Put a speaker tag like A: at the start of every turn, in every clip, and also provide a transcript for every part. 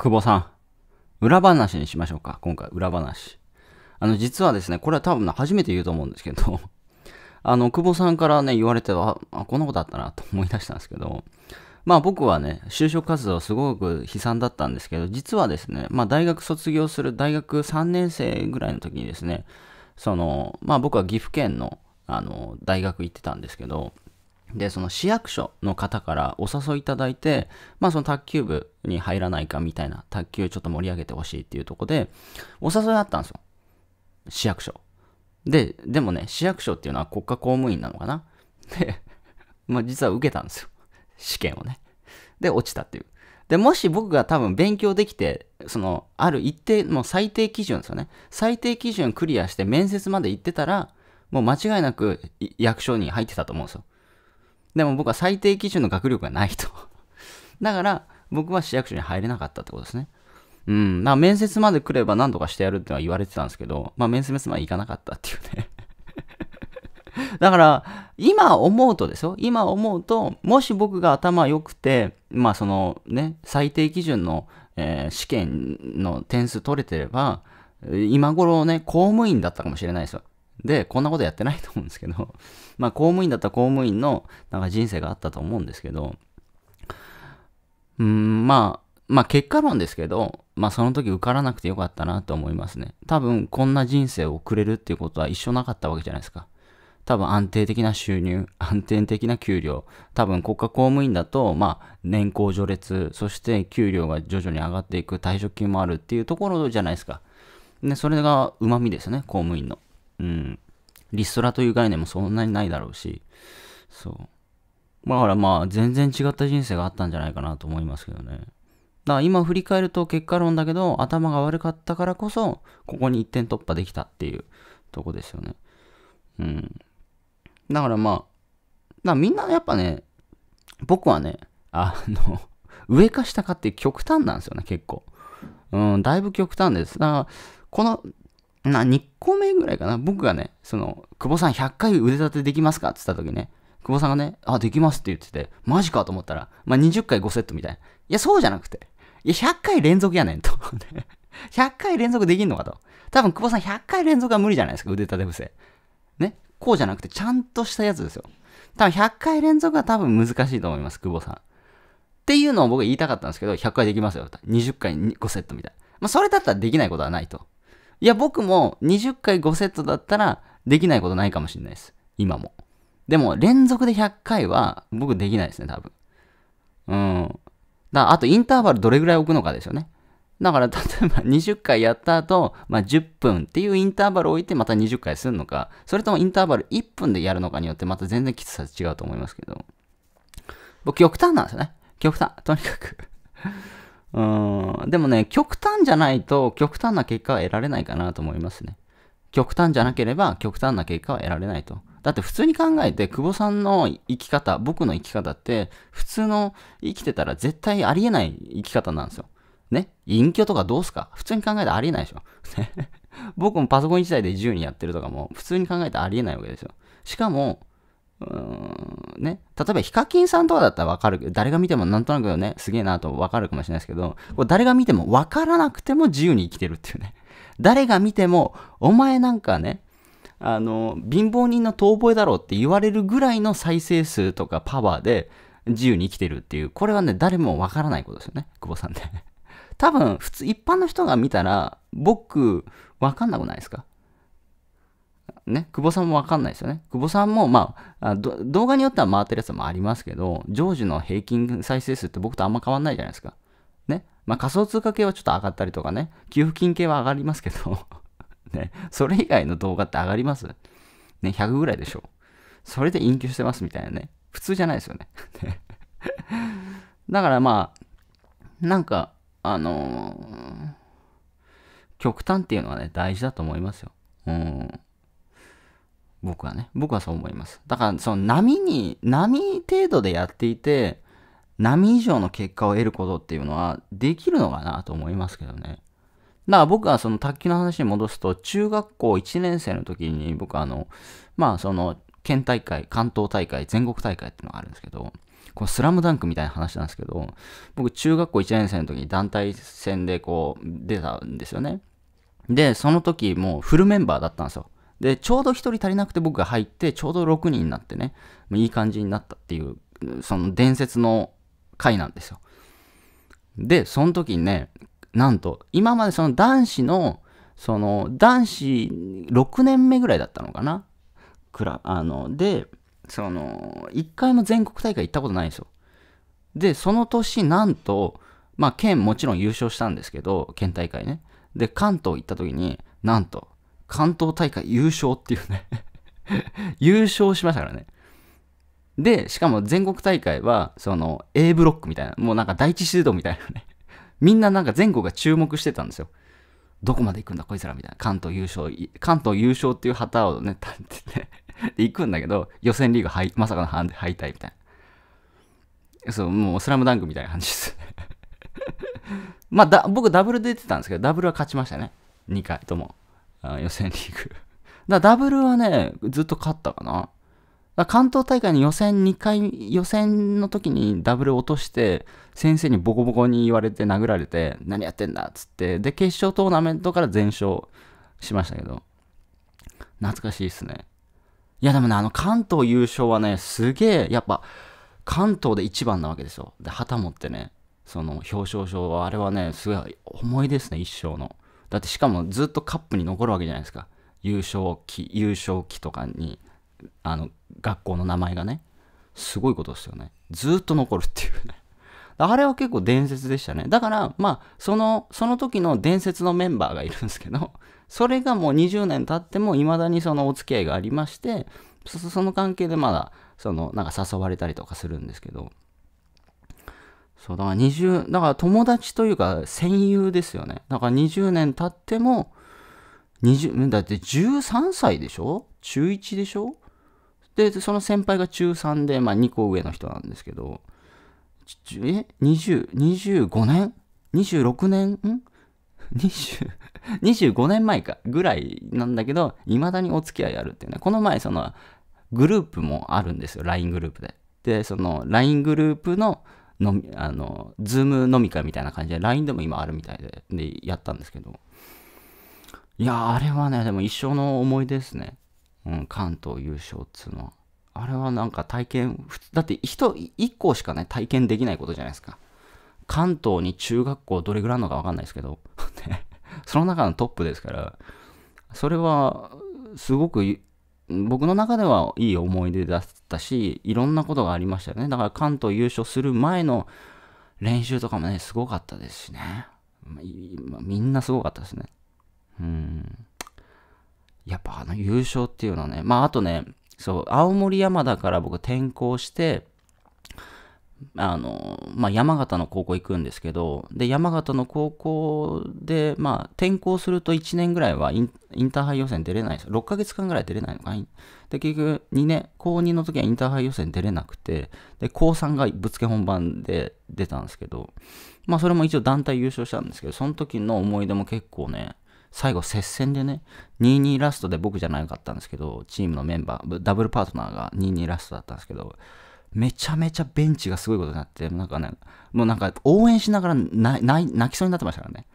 A: 久保さん。裏話にしましょうか。今回、裏話。あの、実はですね、これは多分初めて言うと思うんですけど、あの、久保さんからね、言われて、あ、あこんなことあったなと思い出したんですけど、まあ僕はね、就職活動すごく悲惨だったんですけど、実はですね、まあ大学卒業する大学3年生ぐらいの時にですね、その、まあ僕は岐阜県の、あの、大学行ってたんですけど、で、その市役所の方からお誘いいただいて、まあその卓球部に入らないかみたいな、卓球ちょっと盛り上げてほしいっていうとこで、お誘いあったんですよ。市役所。で、でもね、市役所っていうのは国家公務員なのかなで、まあ実は受けたんですよ。試験をね。で、落ちたっていう。で、もし僕が多分勉強できて、その、ある一定、もう最低基準ですよね。最低基準クリアして面接まで行ってたら、もう間違いなく役所に入ってたと思うんですよ。でも僕は最低基準の学力がないと だから、僕は市役所に入れなかったってことですね。うん。まあ、面接まで来れば何とかしてやるってのは言われてたんですけど、まあ、面接まで行かなかったっていうね だから、今思うとですよ。今思うと、もし僕が頭良くて、まあ、そのね、最低基準の、えー、試験の点数取れてれば、今頃ね、公務員だったかもしれないですよ。で、こんなことやってないと思うんですけど、まあ公務員だったら公務員のなんか人生があったと思うんですけど、うん、まあ、まあ結果論ですけど、まあその時受からなくてよかったなと思いますね。多分こんな人生を送れるっていうことは一緒なかったわけじゃないですか。多分安定的な収入、安定的な給料、多分国家公務員だと、まあ、年功序列、そして給料が徐々に上がっていく、退職金もあるっていうところじゃないですか。で、それがうまみですね、公務員の。うん、リストラという概念もそんなにないだろうし、そう。だからまあ、全然違った人生があったんじゃないかなと思いますけどね。だから今振り返ると結果論だけど、頭が悪かったからこそ、ここに一点突破できたっていうとこですよね。うん。だからまあ、だみんなやっぱね、僕はね、あの上か下かって極端なんですよね、結構。うん、だいぶ極端です。だから、このな、2個目ぐらいかな。僕がね、その、久保さん100回腕立てできますかって言った時ね、久保さんがね、あ、できますって言ってて、マジかと思ったら、まあ、20回5セットみたいな。いや、そうじゃなくて、いや、100回連続やねんと。100 回連続できんのかと。多分、久保さん100回連続は無理じゃないですか、腕立て伏せ。ね。こうじゃなくて、ちゃんとしたやつですよ。多分、100回連続は多分難しいと思います、久保さん。っていうのを僕は言いたかったんですけど、100回できますよ。20回5セットみたいな。まあ、それだったらできないことはないと。いや、僕も20回5セットだったらできないことないかもしれないです。今も。でも、連続で100回は僕できないですね、多分。うん。だあと、インターバルどれぐらい置くのかですよね。だから、例えば20回やった後、まあ、10分っていうインターバルを置いてまた20回するのか、それともインターバル1分でやるのかによってまた全然きつさ違うと思いますけど。僕、極端なんですよね。極端。とにかくうん。でもね、極端じゃないと極端な結果は得られないかなと思いますね。極端じゃなければ極端な結果は得られないと。だって普通に考えて、久保さんの生き方、僕の生き方って、普通の生きてたら絶対ありえない生き方なんですよ。ね隠居とかどうすか普通に考えたらありえないでしょ。僕もパソコン1台で自由にやってるとかも、普通に考えたらありえないわけですよ。しかも、うんね、例えばヒカキンさんとかだったらわかるけど、誰が見てもなんとなくね、すげえなとわかるかもしれないですけど、これ誰が見てもわからなくても自由に生きてるっていうね。誰が見ても、お前なんかね、あの、貧乏人の遠吠えだろうって言われるぐらいの再生数とかパワーで自由に生きてるっていう、これはね、誰もわからないことですよね、久保さんね。多分、普通、一般の人が見たら、僕、わかんなくないですかね、久保さんもわかんないですよね。久保さんも、まあ、動画によっては回ってるやつもありますけど、常時の平均再生数って僕とあんま変わんないじゃないですか。ね。まあ、仮想通貨系はちょっと上がったりとかね、給付金系は上がりますけど ね、それ以外の動画って上がりますね、100ぐらいでしょ。それで隠居してますみたいなね。普通じゃないですよね。だからまあ、なんか、あのー、極端っていうのはね、大事だと思いますよ。うん。僕はね。僕はそう思います。だから、その波に、波程度でやっていて、波以上の結果を得ることっていうのはできるのかなと思いますけどね。だから僕はその卓球の話に戻すと、中学校1年生の時に僕はあの、まあその、県大会、関東大会、全国大会っていうのがあるんですけど、こスラムダンクみたいな話なんですけど、僕中学校1年生の時に団体戦でこう出たんですよね。で、その時もうフルメンバーだったんですよ。で、ちょうど1人足りなくて僕が入って、ちょうど6人になってね、いい感じになったっていう、その伝説の回なんですよ。で、その時にね、なんと、今までその男子の、その男子6年目ぐらいだったのかなくら、あの、で、その、1回も全国大会行ったことないんですよ。で、その年、なんと、まあ、県もちろん優勝したんですけど、県大会ね。で、関東行った時に、なんと、関東大会優勝っていうね 優勝しましたからね。で、しかも全国大会は、その A ブロックみたいな、もうなんか第一シードみたいなね みんななんか全国が注目してたんですよ。どこまで行くんだこいつらみたいな。関東優勝、関東優勝っていう旗をね、立っててで、行くんだけど、予選リーグ敗、まさかの敗退みたいな。そう、もうスラムダンクみたいな感じです まあだ、僕ダブル出てたんですけど、ダブルは勝ちましたね。2回とも。あ予選リーグだダブルはね、ずっと勝ったかな。だ関東大会の予選2回、予選の時にダブル落として、先生にボコボコに言われて殴られて、何やってんだっつって、で、決勝トーナメントから全勝しましたけど、懐かしいっすね。いや、でもね、あの関東優勝はね、すげえ、やっぱ、関東で一番なわけですよ。で、旗持ってね、その表彰賞は、あれはね、すごい重いですね、一生の。だってしかもずっとカップに残るわけじゃないですか。優勝期、優勝期とかに、あの、学校の名前がね。すごいことですよね。ずっと残るっていうね。あれは結構伝説でしたね。だから、まあ、その、その時の伝説のメンバーがいるんですけど、それがもう20年経っても、未だにそのお付き合いがありまして、その関係でまだ、その、なんか誘われたりとかするんですけど、そう、だから20、だから友達というか戦友ですよね。だから二十年経っても、だって13歳でしょ中1でしょで、その先輩が中3で、まあ2個上の人なんですけど、え ?20、25年 ?26 年ん20 25年前かぐらいなんだけど、未だにお付き合いあるっていうね。この前、その、グループもあるんですよ。LINE グループで。で、その、LINE グループののあの、ズーム飲み会みたいな感じで、LINE でも今あるみたいで、で、やったんですけど。いやあれはね、でも一生の思い出ですね。うん、関東優勝っつうのは。あれはなんか体験、だって人、一個しかね、体験できないことじゃないですか。関東に中学校どれぐらいあるのかわかんないですけど、その中のトップですから、それは、すごく僕の中ではいい思い出だったし、いろんなことがありましたよね。だから関東優勝する前の練習とかもね、すごかったですしね。みんなすごかったですね。うん。やっぱあの優勝っていうのはね、まああとね、そう、青森山田から僕転校して、あの、まあ、山形の高校行くんですけど、で、山形の高校で、まあ、転校すると1年ぐらいはインターハイ予選出れないです。6ヶ月間ぐらい出れないのかなで、結局、2年、高2の時はインターハイ予選出れなくて、で、高3がぶつけ本番で出たんですけど、まあ、それも一応団体優勝したんですけど、その時の思い出も結構ね、最後接戦でね、2-2ラストで僕じゃなかったんですけど、チームのメンバー、ダブルパートナーが2-2ラストだったんですけど、めちゃめちゃベンチがすごいことになって、なんかね、もうなんか応援しながら泣きそうになってましたからね。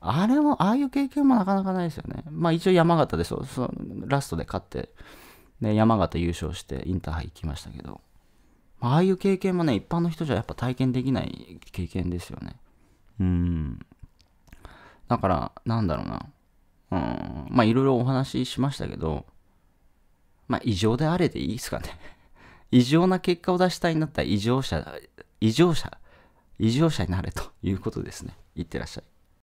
A: あれも、ああいう経験もなかなかないですよね。まあ一応山形でそうそラストで勝って、ね、山形優勝してインターハイ行きましたけど、ああいう経験もね、一般の人じゃやっぱ体験できない経験ですよね。うん。だから、なんだろうな。うん。まあいろいろお話ししましたけど、まあ異常であれでいいですかね。異常な結果を出したいんだったら異常者、異常者、異常者になれということですね。いってらっしゃい。